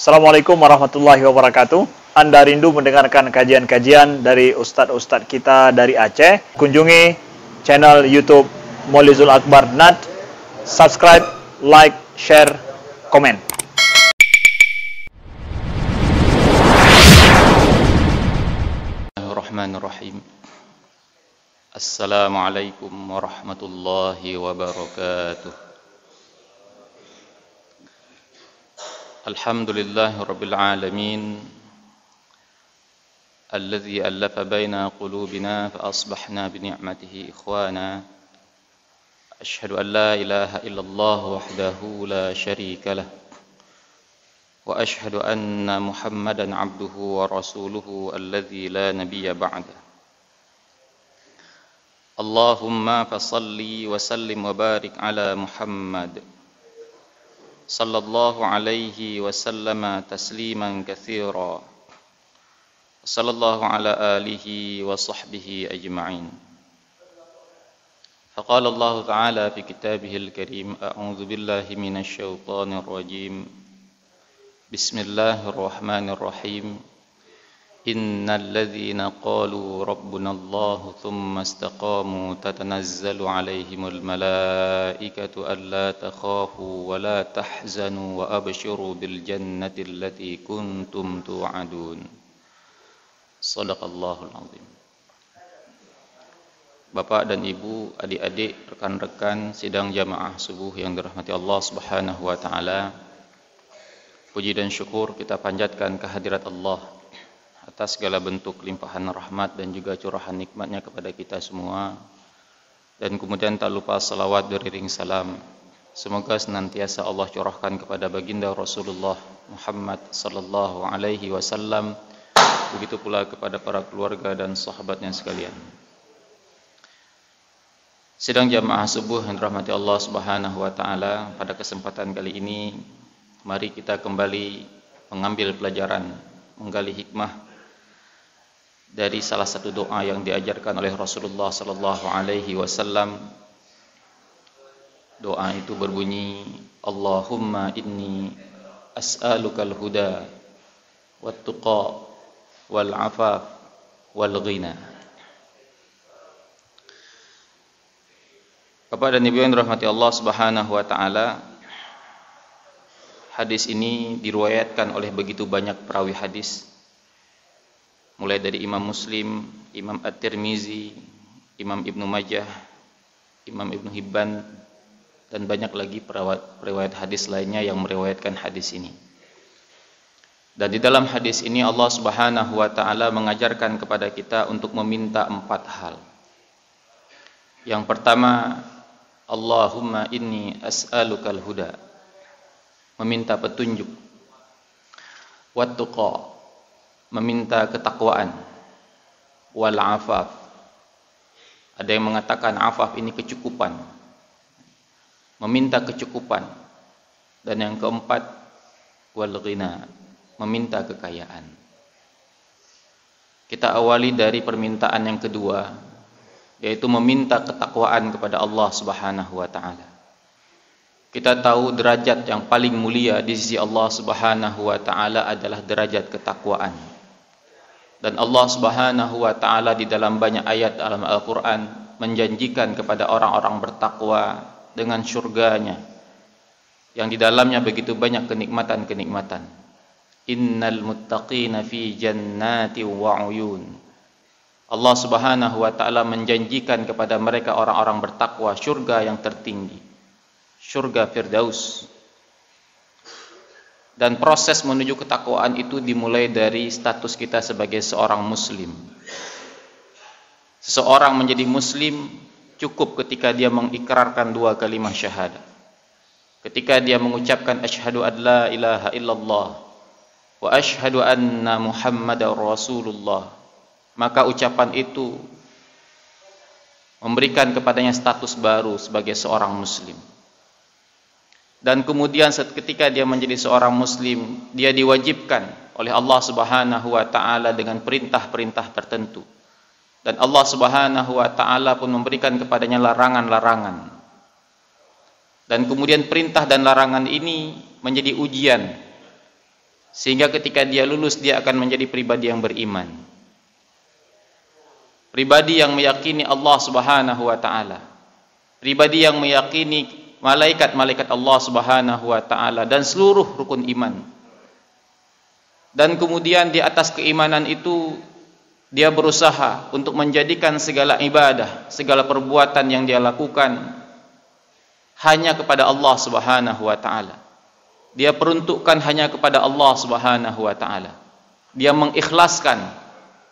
Assalamualaikum warahmatullahi wabarakatuh. Anda rindu mendengarkan kajian-kajian dari Ustadz Ustadz kita dari Aceh? Kunjungi channel YouTube Molizul Akbar Nat. Subscribe, like, share, komen. Bismillahirrahmanirrahim. Assalamualaikum warahmatullahi wabarakatuh. الحمد لله رب العالمين الذي ألف بين قلوبنا فأصبحنا بنعمته إخوانا أشهد أن لا إله إلا الله وحده لا شريك له وأشهد أن محمدا عبده ورسوله الذي لا نبي بعده اللهم فصل وسلم وبارك على محمد صلى الله عليه وسلم تسليما كثيرا صلى الله على آله وصحبه أجمعين فقال الله تعالى في كتابه الكريم أعوذ بالله من الشيطان الرجيم بسم الله الرحمن الرحيم إن الذين قالوا ربنا الله ثم استقاموا تتنزل عليهم الملائكة ألا تخافوا ولا تحزنوا وأبشروا بالجنة التي كنتم توعدون صدق الله العظيم Bapak dan Ibu, adik-adik, rekan-rekan sidang jamaah subuh yang dirahmati Allah Subhanahu wa taala. Puji dan syukur kita panjatkan kehadirat Allah atas segala bentuk limpahan rahmat dan juga curahan nikmatnya kepada kita semua dan kemudian tak lupa salawat beriring salam semoga senantiasa Allah curahkan kepada baginda Rasulullah Muhammad sallallahu alaihi wasallam begitu pula kepada para keluarga dan sahabatnya sekalian sedang jamaah subuh yang dirahmati Allah subhanahu wa ta'ala Pada kesempatan kali ini Mari kita kembali mengambil pelajaran Menggali hikmah dari salah satu doa yang diajarkan oleh Rasulullah sallallahu alaihi wasallam doa itu berbunyi Allahumma inni as'aluka al-huda wat tuqa wal afaf wal ghina Bapak dan Ibu yang dirahmati Allah Subhanahu wa taala hadis ini diriwayatkan oleh begitu banyak perawi hadis mulai dari Imam Muslim, Imam At-Tirmizi, Imam Ibn Majah, Imam Ibn Hibban dan banyak lagi perawat, periwayat hadis lainnya yang meriwayatkan hadis ini. Dan di dalam hadis ini Allah Subhanahu wa taala mengajarkan kepada kita untuk meminta empat hal. Yang pertama, Allahumma inni as'alukal huda. Meminta petunjuk. Wa meminta ketakwaan wal afaf ada yang mengatakan afaf ini kecukupan meminta kecukupan dan yang keempat wal ghina meminta kekayaan kita awali dari permintaan yang kedua yaitu meminta ketakwaan kepada Allah Subhanahu wa taala kita tahu derajat yang paling mulia di sisi Allah Subhanahu wa taala adalah derajat ketakwaan dan Allah Subhanahu wa taala di dalam banyak ayat dalam Al-Qur'an menjanjikan kepada orang-orang bertakwa dengan syurganya yang di dalamnya begitu banyak kenikmatan-kenikmatan. Innal muttaqina fi jannati wa Allah Subhanahu wa taala menjanjikan kepada mereka orang-orang bertakwa syurga yang tertinggi. Syurga Firdaus dan proses menuju ketakwaan itu dimulai dari status kita sebagai seorang muslim. Seseorang menjadi muslim cukup ketika dia mengikrarkan dua kalimah syahadat. Ketika dia mengucapkan asyhadu an la ilaha illallah wa asyhadu anna muhammadar rasulullah, maka ucapan itu memberikan kepadanya status baru sebagai seorang muslim dan kemudian ketika dia menjadi seorang muslim dia diwajibkan oleh Allah Subhanahu wa taala dengan perintah-perintah tertentu dan Allah Subhanahu wa taala pun memberikan kepadanya larangan-larangan dan kemudian perintah dan larangan ini menjadi ujian sehingga ketika dia lulus dia akan menjadi pribadi yang beriman pribadi yang meyakini Allah Subhanahu wa taala pribadi yang meyakini malaikat-malaikat Allah Subhanahu wa taala dan seluruh rukun iman. Dan kemudian di atas keimanan itu dia berusaha untuk menjadikan segala ibadah, segala perbuatan yang dia lakukan hanya kepada Allah Subhanahu wa taala. Dia peruntukkan hanya kepada Allah Subhanahu wa taala. Dia mengikhlaskan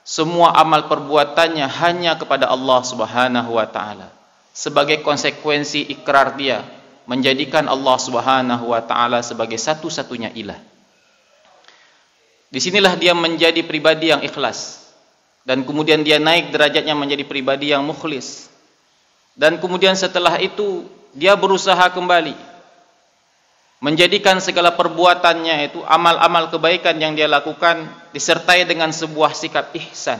semua amal perbuatannya hanya kepada Allah Subhanahu wa taala sebagai konsekuensi ikrar dia menjadikan Allah Subhanahu wa taala sebagai satu-satunya ilah. Disinilah dia menjadi pribadi yang ikhlas dan kemudian dia naik derajatnya menjadi pribadi yang mukhlis. Dan kemudian setelah itu dia berusaha kembali menjadikan segala perbuatannya itu amal-amal kebaikan yang dia lakukan disertai dengan sebuah sikap ihsan.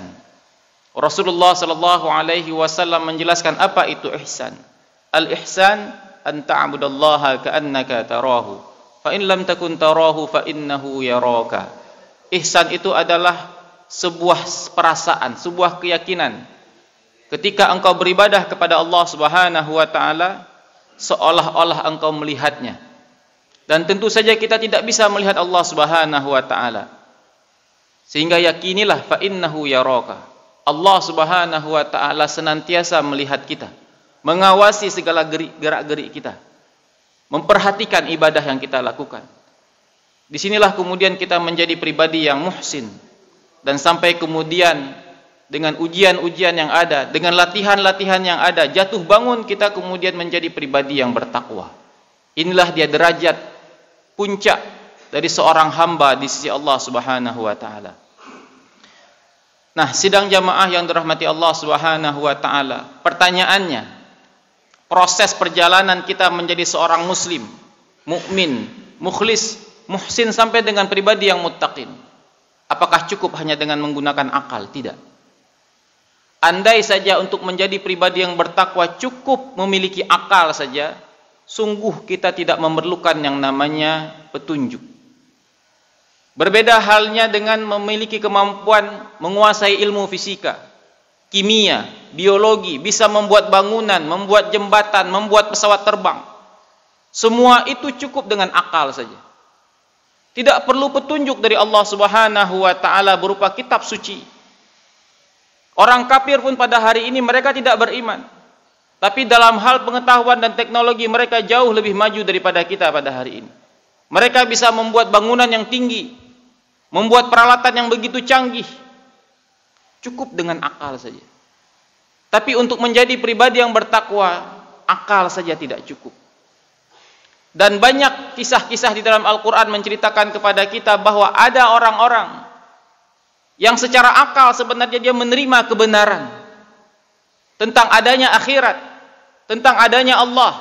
Rasulullah sallallahu alaihi wasallam menjelaskan apa itu ihsan. Al-ihsan an ta'budallaha ka'annaka tarahu fa in lam takun tarahu fa innahu yaraka ihsan itu adalah sebuah perasaan sebuah keyakinan ketika engkau beribadah kepada Allah Subhanahu wa taala seolah-olah engkau melihatnya dan tentu saja kita tidak bisa melihat Allah Subhanahu wa taala sehingga yakinilah fa innahu yaraka Allah Subhanahu wa taala senantiasa melihat kita mengawasi segala gerak-gerik kita memperhatikan ibadah yang kita lakukan Di sinilah kemudian kita menjadi pribadi yang muhsin dan sampai kemudian dengan ujian-ujian yang ada dengan latihan-latihan yang ada jatuh bangun kita kemudian menjadi pribadi yang bertakwa inilah dia derajat puncak dari seorang hamba di sisi Allah subhanahu wa ta'ala nah sidang jamaah yang dirahmati Allah subhanahu wa ta'ala pertanyaannya proses perjalanan kita menjadi seorang muslim, mukmin, mukhlis, muhsin sampai dengan pribadi yang muttaqin. Apakah cukup hanya dengan menggunakan akal? Tidak. Andai saja untuk menjadi pribadi yang bertakwa cukup memiliki akal saja, sungguh kita tidak memerlukan yang namanya petunjuk. Berbeda halnya dengan memiliki kemampuan menguasai ilmu fisika. kimia, biologi, bisa membuat bangunan, membuat jembatan, membuat pesawat terbang. Semua itu cukup dengan akal saja. Tidak perlu petunjuk dari Allah Subhanahu wa taala berupa kitab suci. Orang kafir pun pada hari ini mereka tidak beriman. Tapi dalam hal pengetahuan dan teknologi mereka jauh lebih maju daripada kita pada hari ini. Mereka bisa membuat bangunan yang tinggi, membuat peralatan yang begitu canggih, cukup dengan akal saja. Tapi untuk menjadi pribadi yang bertakwa, akal saja tidak cukup. Dan banyak kisah-kisah di dalam Al-Quran menceritakan kepada kita bahwa ada orang-orang yang secara akal sebenarnya dia menerima kebenaran tentang adanya akhirat, tentang adanya Allah,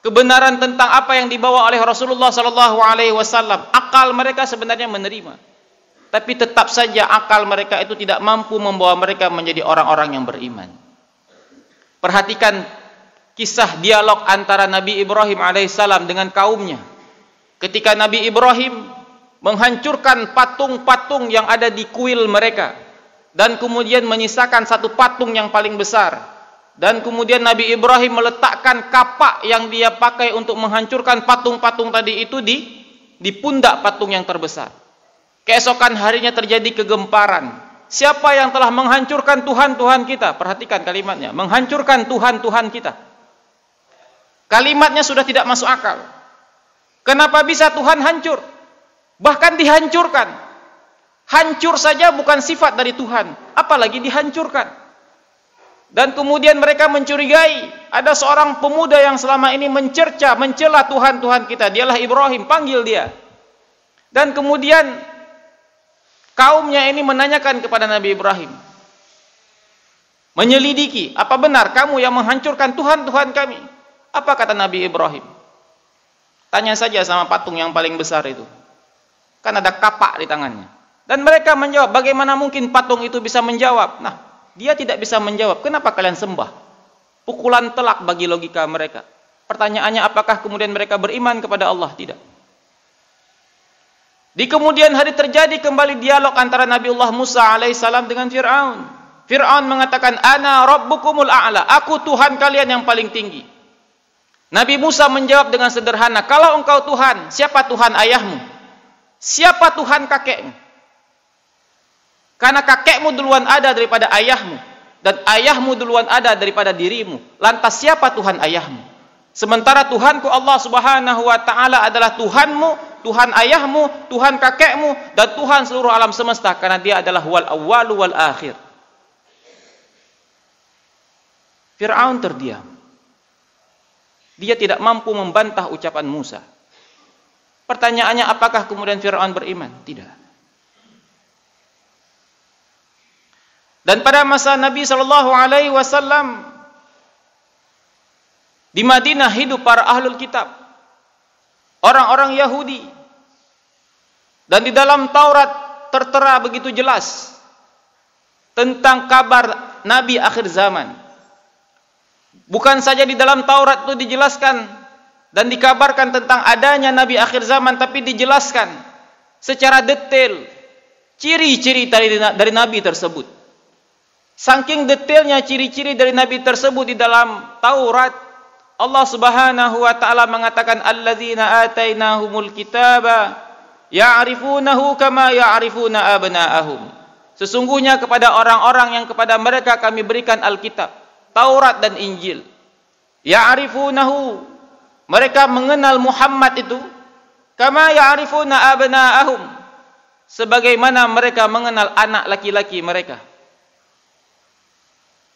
kebenaran tentang apa yang dibawa oleh Rasulullah Sallallahu Alaihi Wasallam. Akal mereka sebenarnya menerima tapi tetap saja akal mereka itu tidak mampu membawa mereka menjadi orang-orang yang beriman. Perhatikan kisah dialog antara Nabi Ibrahim alaihissalam dengan kaumnya. Ketika Nabi Ibrahim menghancurkan patung-patung yang ada di kuil mereka dan kemudian menyisakan satu patung yang paling besar dan kemudian Nabi Ibrahim meletakkan kapak yang dia pakai untuk menghancurkan patung-patung tadi itu di di pundak patung yang terbesar. Keesokan harinya terjadi kegemparan. Siapa yang telah menghancurkan Tuhan-Tuhan kita? Perhatikan kalimatnya. Menghancurkan Tuhan-Tuhan kita. Kalimatnya sudah tidak masuk akal. Kenapa bisa Tuhan hancur? Bahkan dihancurkan. Hancur saja bukan sifat dari Tuhan. Apalagi dihancurkan. Dan kemudian mereka mencurigai ada seorang pemuda yang selama ini mencerca, mencela Tuhan-Tuhan kita. Dialah Ibrahim, panggil dia. Dan kemudian kaumnya ini menanyakan kepada Nabi Ibrahim menyelidiki apa benar kamu yang menghancurkan Tuhan-Tuhan kami apa kata Nabi Ibrahim tanya saja sama patung yang paling besar itu kan ada kapak di tangannya dan mereka menjawab bagaimana mungkin patung itu bisa menjawab nah dia tidak bisa menjawab kenapa kalian sembah pukulan telak bagi logika mereka pertanyaannya apakah kemudian mereka beriman kepada Allah tidak di kemudian hari terjadi kembali dialog antara Nabi Allah Musa alaihissalam dengan Fir'aun. Fir'aun mengatakan, Ana Rabbukumul A'la, aku Tuhan kalian yang paling tinggi. Nabi Musa menjawab dengan sederhana, kalau engkau Tuhan, siapa Tuhan ayahmu? Siapa Tuhan kakekmu? Karena kakekmu duluan ada daripada ayahmu. Dan ayahmu duluan ada daripada dirimu. Lantas siapa Tuhan ayahmu? Sementara Tuhanku Allah Subhanahu wa taala adalah Tuhanmu, Tuhan ayahmu, Tuhan kakekmu dan Tuhan seluruh alam semesta karena dia adalah wal awwalu wal akhir. Firaun terdiam. Dia tidak mampu membantah ucapan Musa. Pertanyaannya apakah kemudian Firaun beriman? Tidak. Dan pada masa Nabi sallallahu alaihi wasallam di Madinah hidup para ahlul kitab. Orang-orang Yahudi. Dan di dalam Taurat tertera begitu jelas tentang kabar nabi akhir zaman. Bukan saja di dalam Taurat itu dijelaskan dan dikabarkan tentang adanya nabi akhir zaman tapi dijelaskan secara detail ciri-ciri dari dari nabi tersebut. Saking detailnya ciri-ciri dari nabi tersebut di dalam Taurat Allah Subhanahu wa taala mengatakan alladzina atainahumul kitaba ya'rifunahu kama ya'rifuna abna'ahum. Sesungguhnya kepada orang-orang yang kepada mereka kami berikan Alkitab, Taurat dan Injil. Ya'rifunahu. Mereka mengenal Muhammad itu kama ya'rifuna abna'ahum. Sebagaimana mereka mengenal anak laki-laki mereka.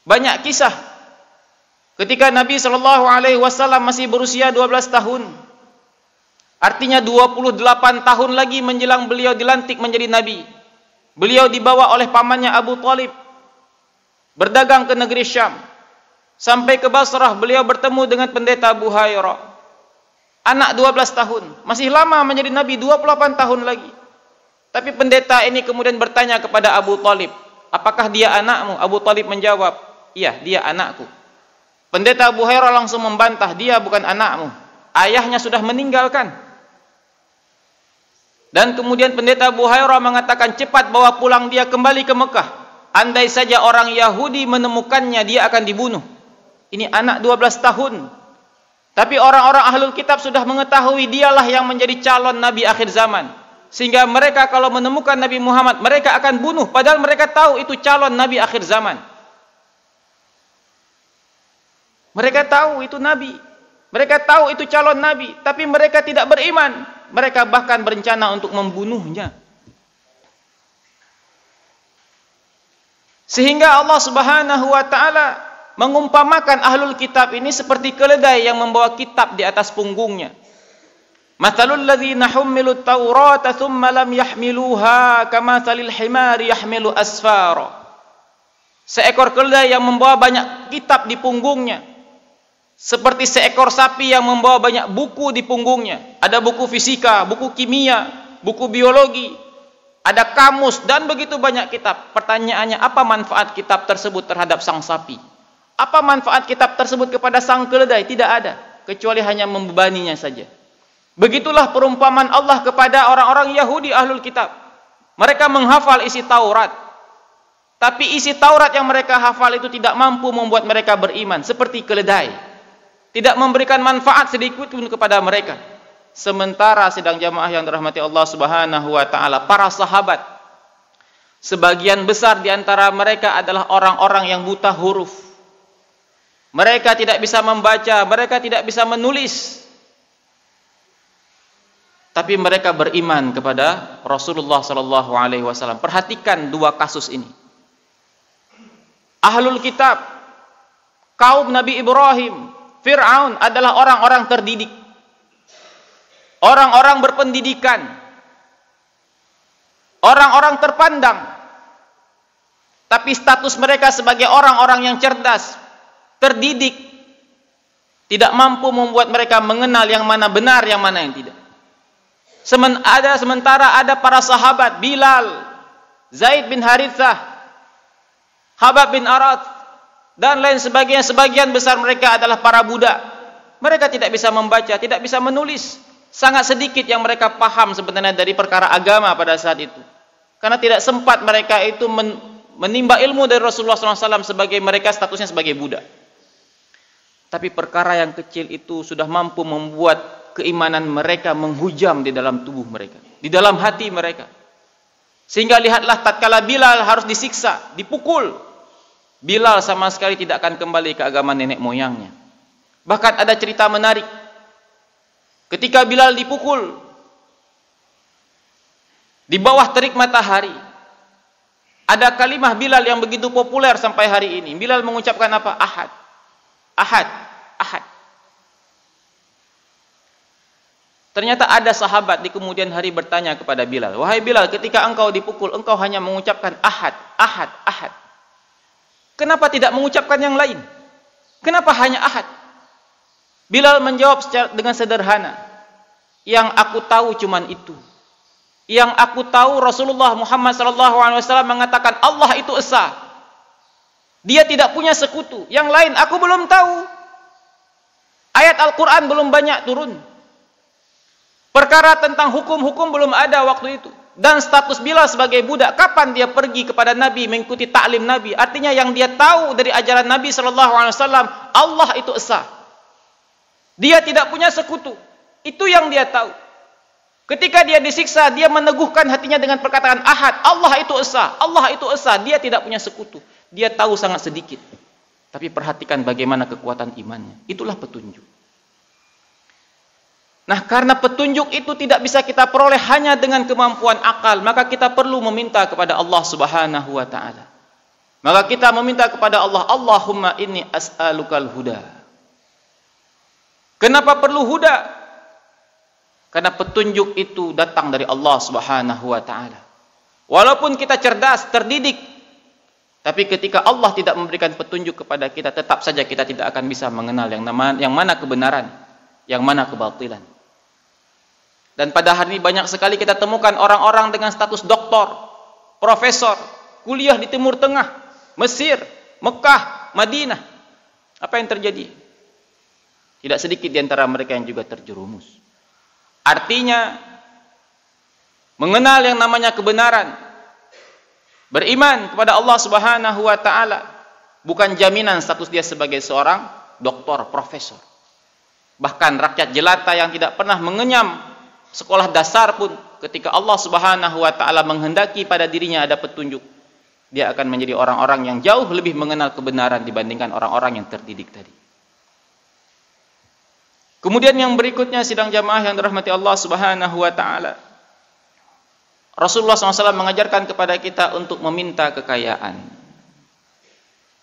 Banyak kisah Ketika Nabi sallallahu alaihi wasallam masih berusia 12 tahun. Artinya 28 tahun lagi menjelang beliau dilantik menjadi nabi. Beliau dibawa oleh pamannya Abu Talib berdagang ke negeri Syam. Sampai ke Basrah beliau bertemu dengan pendeta Buhayra. Anak 12 tahun, masih lama menjadi nabi 28 tahun lagi. Tapi pendeta ini kemudian bertanya kepada Abu Talib, apakah dia anakmu? Abu Talib menjawab, iya dia anakku. Pendeta Abu Hurairah langsung membantah, dia bukan anakmu. Ayahnya sudah meninggalkan. Dan kemudian Pendeta Abu Hurairah mengatakan, "Cepat bawa pulang dia kembali ke Mekah. Andai saja orang Yahudi menemukannya, dia akan dibunuh." Ini anak 12 tahun. Tapi orang-orang ahlul kitab sudah mengetahui dialah yang menjadi calon nabi akhir zaman. Sehingga mereka kalau menemukan Nabi Muhammad, mereka akan bunuh padahal mereka tahu itu calon nabi akhir zaman. Mereka tahu itu Nabi. Mereka tahu itu calon Nabi. Tapi mereka tidak beriman. Mereka bahkan berencana untuk membunuhnya. Sehingga Allah subhanahu wa ta'ala mengumpamakan ahlul kitab ini seperti keledai yang membawa kitab di atas punggungnya. Mathalul ladzina humilu tawrata thumma lam yahmiluha kama thalil himari yahmilu asfara. Seekor keledai yang membawa banyak kitab di punggungnya seperti seekor sapi yang membawa banyak buku di punggungnya. Ada buku fisika, buku kimia, buku biologi, ada kamus dan begitu banyak kitab. Pertanyaannya, apa manfaat kitab tersebut terhadap sang sapi? Apa manfaat kitab tersebut kepada sang keledai? Tidak ada, kecuali hanya membebaninya saja. Begitulah perumpamaan Allah kepada orang-orang Yahudi ahlul kitab. Mereka menghafal isi Taurat, tapi isi Taurat yang mereka hafal itu tidak mampu membuat mereka beriman seperti keledai tidak memberikan manfaat sedikit pun kepada mereka. Sementara sedang jamaah yang dirahmati Allah Subhanahu wa taala, para sahabat sebagian besar di antara mereka adalah orang-orang yang buta huruf. Mereka tidak bisa membaca, mereka tidak bisa menulis. Tapi mereka beriman kepada Rasulullah sallallahu alaihi wasallam. Perhatikan dua kasus ini. Ahlul Kitab kaum Nabi Ibrahim Fir'aun adalah orang-orang terdidik. Orang-orang berpendidikan. Orang-orang terpandang. Tapi status mereka sebagai orang-orang yang cerdas, terdidik, tidak mampu membuat mereka mengenal yang mana benar, yang mana yang tidak. Semen ada sementara ada para sahabat Bilal, Zaid bin Harithah, Habab bin Arad, dan lain sebagainya sebagian besar mereka adalah para budak mereka tidak bisa membaca tidak bisa menulis sangat sedikit yang mereka paham sebenarnya dari perkara agama pada saat itu karena tidak sempat mereka itu menimba ilmu dari Rasulullah SAW sebagai mereka statusnya sebagai budak tapi perkara yang kecil itu sudah mampu membuat keimanan mereka menghujam di dalam tubuh mereka di dalam hati mereka sehingga lihatlah tatkala Bilal harus disiksa dipukul Bilal sama sekali tidak akan kembali ke agama nenek moyangnya. Bahkan ada cerita menarik. Ketika Bilal dipukul di bawah terik matahari, ada kalimah Bilal yang begitu populer sampai hari ini. Bilal mengucapkan apa? Ahad. Ahad. Ahad. Ternyata ada sahabat di kemudian hari bertanya kepada Bilal, "Wahai Bilal, ketika engkau dipukul, engkau hanya mengucapkan ahad, ahad, ahad." Kenapa tidak mengucapkan yang lain? Kenapa hanya Ahad? Bilal menjawab dengan sederhana. Yang aku tahu cuma itu. Yang aku tahu Rasulullah Muhammad SAW mengatakan Allah itu esa. Dia tidak punya sekutu. Yang lain aku belum tahu. Ayat Al-Qur'an belum banyak turun. Perkara tentang hukum-hukum belum ada waktu itu dan status Bilal sebagai budak kapan dia pergi kepada Nabi mengikuti taklim Nabi artinya yang dia tahu dari ajaran Nabi sallallahu alaihi wasallam Allah itu esa dia tidak punya sekutu itu yang dia tahu ketika dia disiksa dia meneguhkan hatinya dengan perkataan ahad Allah itu esa Allah itu esa dia tidak punya sekutu dia tahu sangat sedikit tapi perhatikan bagaimana kekuatan imannya itulah petunjuk Nah, karena petunjuk itu tidak bisa kita peroleh hanya dengan kemampuan akal, maka kita perlu meminta kepada Allah Subhanahu wa taala. Maka kita meminta kepada Allah, Allahumma inni as'alukal huda. Kenapa perlu huda? Karena petunjuk itu datang dari Allah Subhanahu wa taala. Walaupun kita cerdas, terdidik, tapi ketika Allah tidak memberikan petunjuk kepada kita, tetap saja kita tidak akan bisa mengenal yang, mana kebenaran, yang mana kebatilan. Dan pada hari ini banyak sekali kita temukan orang-orang dengan status doktor, profesor, kuliah di Timur Tengah, Mesir, Mekah, Madinah. Apa yang terjadi? Tidak sedikit di antara mereka yang juga terjerumus. Artinya, mengenal yang namanya kebenaran, beriman kepada Allah Subhanahu Wa Taala bukan jaminan status dia sebagai seorang doktor, profesor. Bahkan rakyat jelata yang tidak pernah mengenyam sekolah dasar pun ketika Allah Subhanahu wa taala menghendaki pada dirinya ada petunjuk dia akan menjadi orang-orang yang jauh lebih mengenal kebenaran dibandingkan orang-orang yang terdidik tadi kemudian yang berikutnya sidang jamaah yang dirahmati Allah Subhanahu wa taala Rasulullah SAW mengajarkan kepada kita untuk meminta kekayaan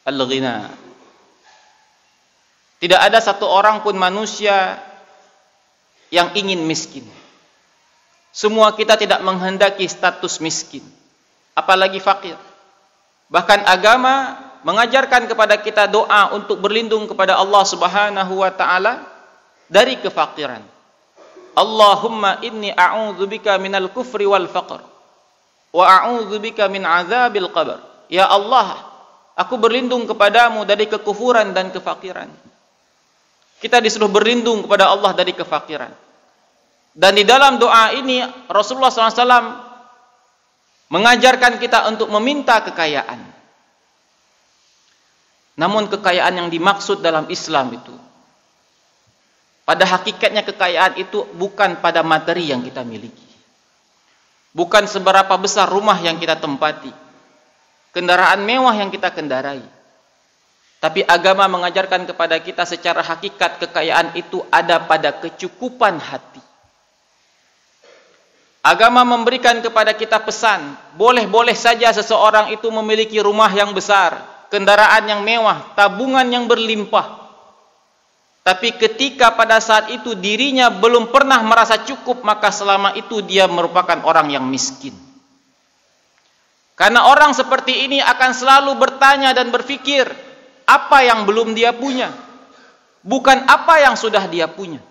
al-ghina tidak ada satu orang pun manusia yang ingin miskin semua kita tidak menghendaki status miskin, apalagi fakir. Bahkan agama mengajarkan kepada kita doa untuk berlindung kepada Allah Subhanahu wa taala dari kefakiran. Allahumma inni a'udzubika minal kufri wal faqr wa a'udzubika min azabil qabr. Ya Allah, aku berlindung kepadamu dari kekufuran dan kefakiran. Kita disuruh berlindung kepada Allah dari kefakiran. Dan di dalam doa ini Rasulullah SAW mengajarkan kita untuk meminta kekayaan. Namun kekayaan yang dimaksud dalam Islam itu pada hakikatnya kekayaan itu bukan pada materi yang kita miliki. Bukan seberapa besar rumah yang kita tempati. Kendaraan mewah yang kita kendarai. Tapi agama mengajarkan kepada kita secara hakikat kekayaan itu ada pada kecukupan hati. Agama memberikan kepada kita pesan, boleh-boleh saja seseorang itu memiliki rumah yang besar, kendaraan yang mewah, tabungan yang berlimpah. Tapi ketika pada saat itu dirinya belum pernah merasa cukup, maka selama itu dia merupakan orang yang miskin. Karena orang seperti ini akan selalu bertanya dan berpikir, apa yang belum dia punya? Bukan apa yang sudah dia punya.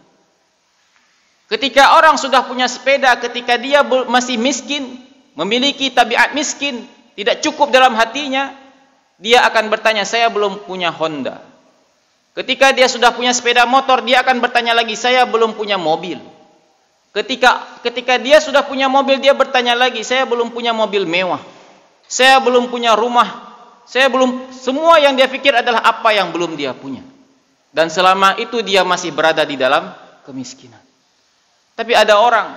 Ketika orang sudah punya sepeda, ketika dia masih miskin, memiliki tabiat miskin, tidak cukup dalam hatinya, dia akan bertanya, saya belum punya Honda. Ketika dia sudah punya sepeda motor, dia akan bertanya lagi, saya belum punya mobil. Ketika ketika dia sudah punya mobil, dia bertanya lagi, saya belum punya mobil mewah. Saya belum punya rumah. Saya belum semua yang dia pikir adalah apa yang belum dia punya. Dan selama itu dia masih berada di dalam kemiskinan. Tapi ada orang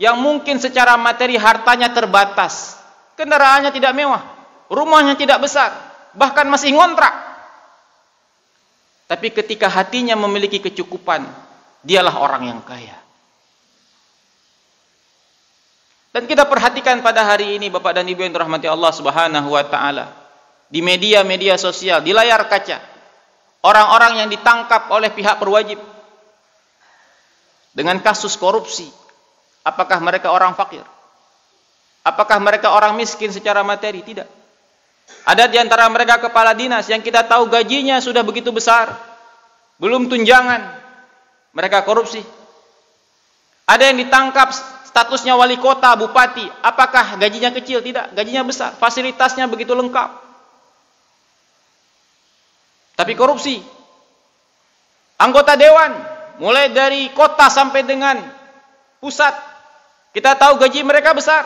yang mungkin secara materi hartanya terbatas, kendaraannya tidak mewah, rumahnya tidak besar, bahkan masih ngontrak. Tapi ketika hatinya memiliki kecukupan, dialah orang yang kaya. Dan kita perhatikan pada hari ini Bapak dan Ibu yang dirahmati Allah Subhanahu wa taala. Di media-media sosial, di layar kaca, orang-orang yang ditangkap oleh pihak perwajib dengan kasus korupsi. Apakah mereka orang fakir? Apakah mereka orang miskin secara materi? Tidak. Ada di antara mereka kepala dinas yang kita tahu gajinya sudah begitu besar, belum tunjangan, mereka korupsi. Ada yang ditangkap statusnya wali kota, bupati, apakah gajinya kecil? Tidak, gajinya besar, fasilitasnya begitu lengkap. Tapi korupsi. Anggota dewan mulai dari kota sampai dengan pusat. Kita tahu gaji mereka besar,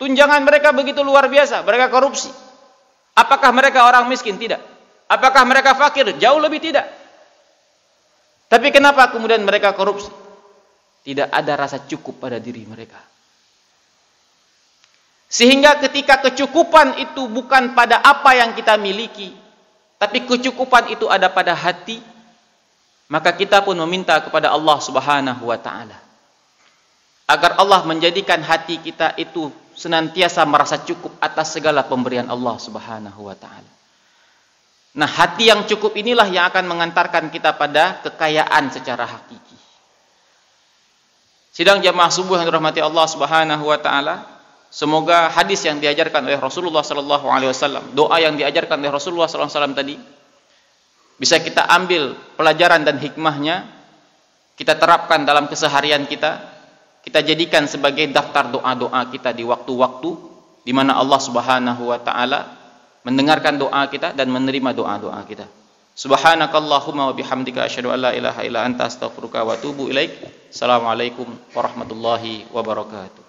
tunjangan mereka begitu luar biasa, mereka korupsi. Apakah mereka orang miskin? Tidak. Apakah mereka fakir? Jauh lebih tidak. Tapi kenapa kemudian mereka korupsi? Tidak ada rasa cukup pada diri mereka. Sehingga ketika kecukupan itu bukan pada apa yang kita miliki, tapi kecukupan itu ada pada hati, maka kita pun meminta kepada Allah Subhanahu wa taala agar Allah menjadikan hati kita itu senantiasa merasa cukup atas segala pemberian Allah Subhanahu wa taala. Nah, hati yang cukup inilah yang akan mengantarkan kita pada kekayaan secara hakiki. Sidang jamaah subuh yang dirahmati Allah Subhanahu wa taala, semoga hadis yang diajarkan oleh Rasulullah sallallahu alaihi wasallam, doa yang diajarkan oleh Rasulullah sallallahu alaihi wasallam tadi bisa kita ambil pelajaran dan hikmahnya kita terapkan dalam keseharian kita kita jadikan sebagai daftar doa-doa kita di waktu-waktu di mana Allah Subhanahu wa taala mendengarkan doa kita dan menerima doa-doa kita subhanakallahumma wa bihamdika asyhadu an ilaha illa anta astaghfiruka wa atubu ilaik assalamualaikum warahmatullahi wabarakatuh